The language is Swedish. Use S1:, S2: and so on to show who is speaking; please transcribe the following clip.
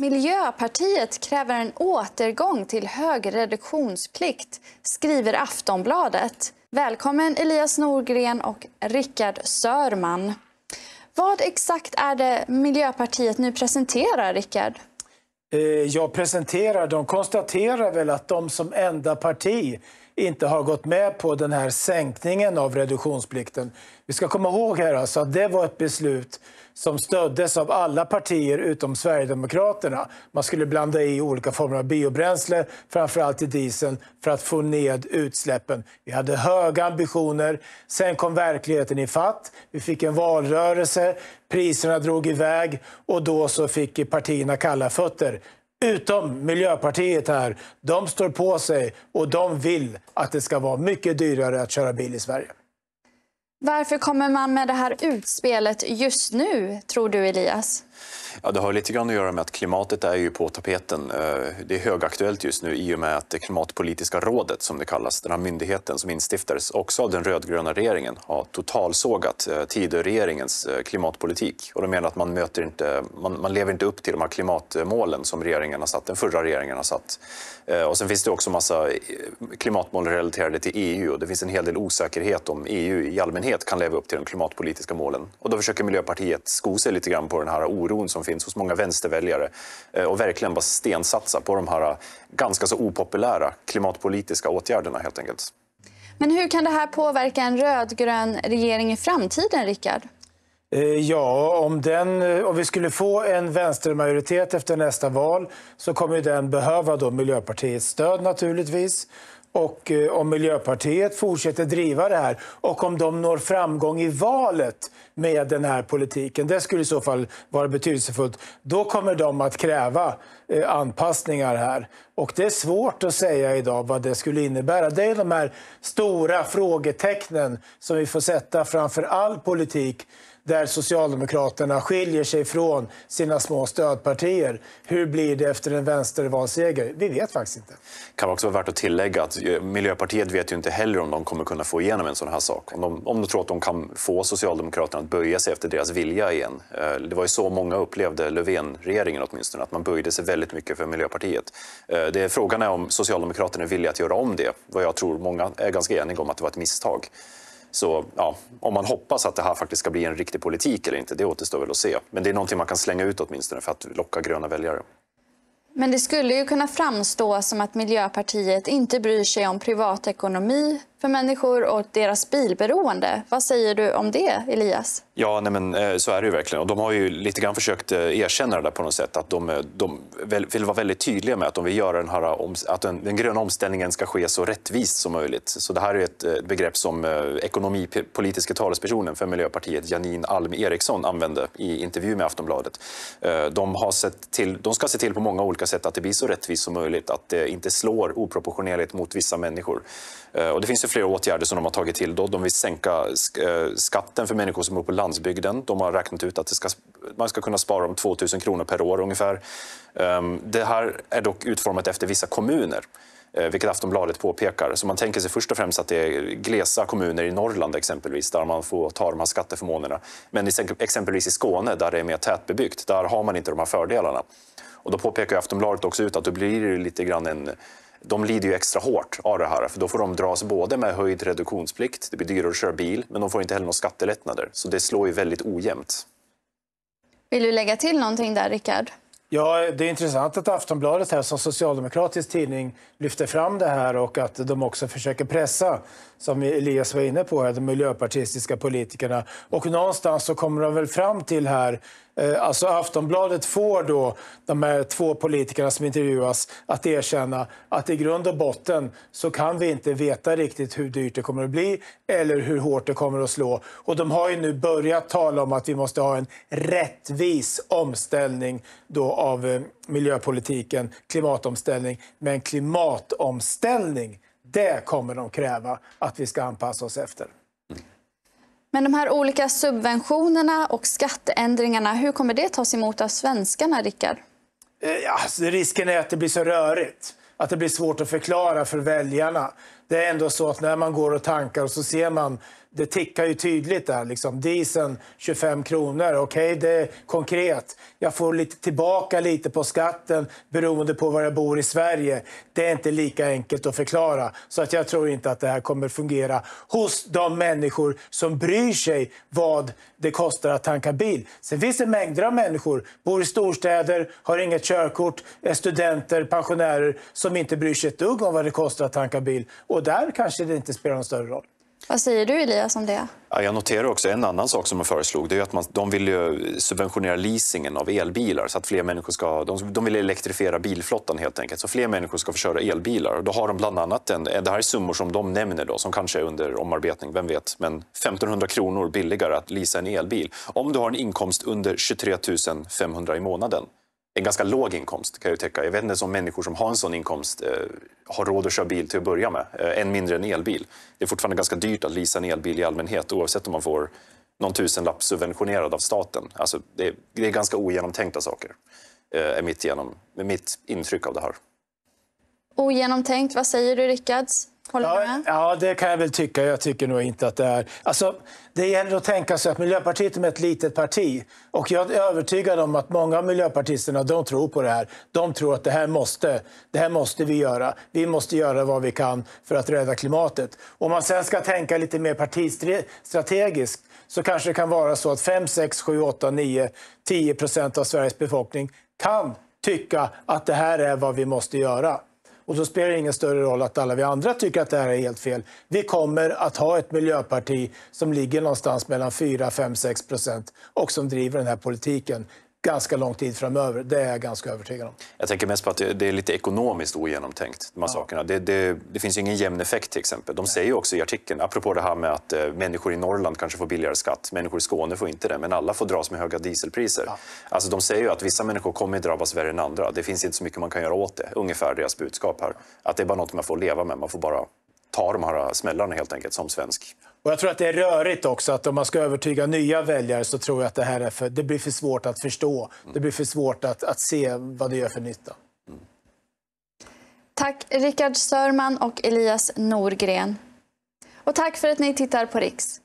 S1: Miljöpartiet kräver en återgång till hög reduktionsplikt, skriver Aftonbladet. Välkommen Elias Norgren och Rickard Sörman. Vad exakt är det Miljöpartiet nu presenterar, Rickard?
S2: Eh, jag presenterar, de konstaterar väl att de som enda parti inte har gått med på den här sänkningen av reduktionsplikten. Vi ska komma ihåg här alltså att det var ett beslut som stöddes av alla partier utom Sverigedemokraterna. Man skulle blanda i olika former av biobränsle, framförallt i dieseln, för att få ned utsläppen. Vi hade höga ambitioner. Sen kom verkligheten i fatt. Vi fick en valrörelse, priserna drog iväg och då så fick partierna kalla fötter utom Miljöpartiet här, de står på sig och de vill att det ska vara mycket dyrare att köra bil i Sverige.
S1: Varför kommer man med det här utspelet just nu, tror du Elias?
S3: Ja,
S2: det har lite grann att göra med att klimatet
S3: är ju på tapeten. Eh, det är högaktuellt just nu i och med att det klimatpolitiska rådet, som det kallas, den här myndigheten som instiftades också av den rödgröna regeringen, har totalsågat eh, Tidöregeringens eh, klimatpolitik. Och de menar att man, möter inte, man, man, lever inte upp till de här klimatmålen som regeringen har satt, den förra regeringen har satt. Och sen finns det också massa klimatmål relaterade till EU och det finns en hel del osäkerhet om EU i allmänhet kan leva upp till de klimatpolitiska målen. Och då försöker Miljöpartiet sko sig lite grann på den här oron oron som finns hos många vänsterväljare eh, och verkligen bara stensatsa på de här eh, ganska så opopulära klimatpolitiska åtgärderna
S2: helt enkelt.
S1: Men hur kan det här påverka en rödgrön regering i framtiden, Rickard?
S2: Eh, ja, om, den, om vi skulle få en vänstermajoritet efter nästa val så kommer den behöva då Miljöpartiets stöd naturligtvis. Och eh, om Miljöpartiet fortsätter driva det här och om de når framgång i valet med den här politiken, det skulle i så fall vara betydelsefullt, då kommer de att kräva eh, anpassningar här. Och det är svårt att säga idag vad det skulle innebära. Det är de här stora frågetecknen som vi får sätta framför all politik där Socialdemokraterna skiljer sig från sina små stödpartier. Hur blir det efter en vänstervalseger? Vi vet faktiskt inte.
S3: Det kan också vara värt att tillägga att eh, Miljöpartiet vet ju inte heller om de kommer kunna få igenom en sån här sak. Om de, om de tror att de kan få Socialdemokraterna att böja sig efter deras vilja igen. Eh, det var ju så många upplevde Löfven-regeringen åtminstone, att man böjde sig väldigt mycket för Miljöpartiet. Eh, det är frågan är om Socialdemokraterna är villiga att göra om det, vad jag tror många är ganska eniga om att det var ett misstag. Så ja, om man hoppas att det här faktiskt ska bli en riktig politik eller inte, det återstår väl att se. Men det är någonting man kan slänga ut åtminstone för att locka gröna väljare.
S1: Men det skulle ju kunna framstå som att Miljöpartiet inte bryr sig om privatekonomi, för människor och deras bilberoende. Vad säger du om det, Elias?
S3: Ja, nej men, eh, så är det ju verkligen. Och de har ju lite grann försökt eh, erkänna det där på något sätt. Att de, eh, de vill vara väldigt tydliga med att de vill göra den här att den, den gröna omställningen ska ske så rättvist som möjligt. Så det här är ett begrepp som ekonomipolitiska talespersonen för Miljöpartiet, Janine Alm Eriksson, använde i intervju med Aftonbladet. De, har sett till, de ska se till på många olika sätt att det blir så rättvist som möjligt, att det inte slår oproportionerligt mot vissa människor. Och det finns ju flera åtgärder som de har tagit till. Då. De vill sänka eh, skatten för människor som bor på landsbygden. De har räknat ut att ska, man ska kunna spara om 2 000 kronor per år ungefär. Ehm, det här är dock utformat efter vissa kommuner eh, vilket Aftonbladet påpekar. Så man tänker sig först och främst att det är glesa kommuner i Norrland exempelvis där man får ta de här skatteförmånerna. Men exempelvis i Skåne där det är mer tätbebyggt, där har man inte de här fördelarna. Och då påpekar Aftonbladet också ut att då blir det lite grann en de lider ju extra hårt av det här, för då får de dras både med höjd reduktionsplikt, det blir dyrare att köra bil, men de får inte heller några skattelättnader. Så det slår ju väldigt ojämnt.
S1: Vill du lägga till någonting där, Rickard?
S2: Ja, det är intressant att Aftonbladet här som socialdemokratisk tidning lyfter fram det här och att de också försöker pressa, som Elias var inne på, här, de miljöpartistiska politikerna. Och någonstans så kommer de väl fram till här Eh, alltså Aftonbladet får då de här två politikerna som intervjuas att erkänna att i grund och botten så kan vi inte veta riktigt hur dyrt det kommer att bli eller hur hårt det kommer att slå. Och de har ju nu börjat tala om att vi måste ha en rättvis omställning då av eh, miljöpolitiken, klimatomställning. Men klimatomställning, det kommer de kräva att vi ska anpassa oss efter.
S1: Men de här olika subventionerna och skatteändringarna, hur kommer det tas emot av svenskarna, Rickard?
S2: Eh, ja, alltså, risken är att det blir så rörigt, att det blir svårt att förklara för väljarna det är ändå så att när man går och tankar så ser man, det tickar ju tydligt där liksom. Dieseln 25 kronor, okej okay, det är konkret. Jag får lite tillbaka lite på skatten beroende på var jag bor i Sverige. Det är inte lika enkelt att förklara. Så att jag tror inte att det här kommer fungera hos de människor som bryr sig vad det kostar att tanka bil. Sen finns det mängder av människor, bor i storstäder, har inget körkort, är studenter, pensionärer som inte bryr sig ett dugg om vad det kostar att tanka bil. Och och
S1: där kanske det inte spelar någon större roll. Vad säger du Elias om det?
S3: Ja, jag noterar också en annan sak som de föreslog. Det är att man, de vill ju subventionera leasingen av elbilar. så att fler människor ska, de, de vill elektrifiera bilflottan helt enkelt. Så fler människor ska få köra elbilar. Och då har de bland annat en, det här är summor som de nämner då, som kanske är under omarbetning, vem vet. Men 1500 kronor billigare att leasa en elbil om du har en inkomst under 23 500 i månaden en ganska låg inkomst kan jag tycka. Jag vet inte om människor som har en sån inkomst eh, har råd att köra bil till att börja med, eh, än mindre en elbil. Det är fortfarande ganska dyrt att leasa en elbil i allmänhet oavsett om man får någon tusenlapp subventionerad av staten. Alltså, det, är, det är ganska ogenomtänkta saker, eh, är mitt, genom, mitt intryck av det här.
S1: Ogenomtänkt, vad säger du Rickards? Håller du med?
S2: Ja, ja, det kan jag väl tycka. Jag tycker nog inte att det är... Alltså, det gäller att tänka sig att Miljöpartiet är ett litet parti. Och jag är övertygad om att många av miljöpartisterna de tror på det här. De tror att det här, måste, det här måste vi göra. Vi måste göra vad vi kan för att rädda klimatet. Om man sen ska tänka lite mer partistrategiskt så kanske det kan vara så att 5, 6, 7, 8, 9, 10 procent av Sveriges befolkning kan tycka att det här är vad vi måste göra. Och då spelar det ingen större roll att alla vi andra tycker att det här är helt fel. Vi kommer att ha ett miljöparti som ligger någonstans mellan 4, 5, 6 procent och som driver den här politiken ganska lång tid framöver. Det är jag ganska övertygad om.
S3: Jag tänker mest på att det är lite ekonomiskt ogenomtänkt. De här ja. sakerna. Det, det, det, finns ju ingen jämn effekt till exempel. De Nej. säger också i artikeln, apropå det här med att eh, människor i Norrland kanske får billigare skatt, människor i Skåne får inte det, men alla får dras med höga dieselpriser. Ja. Alltså, de säger ju att vissa människor kommer drabbas värre än andra. Det finns inte så mycket man kan göra åt det. Ungefär deras budskap här. Att det är bara något man får leva med. Man får bara ta de här eh, smällarna helt enkelt som svensk.
S2: Och jag tror att det är rörigt också, att om man ska övertyga nya väljare så tror jag att det här är för, det blir för svårt att förstå. Det blir för svårt att, att se vad det gör för nytta.
S1: Tack Rickard Sörman och Elias Norgren. Och tack för att ni tittar på Riks.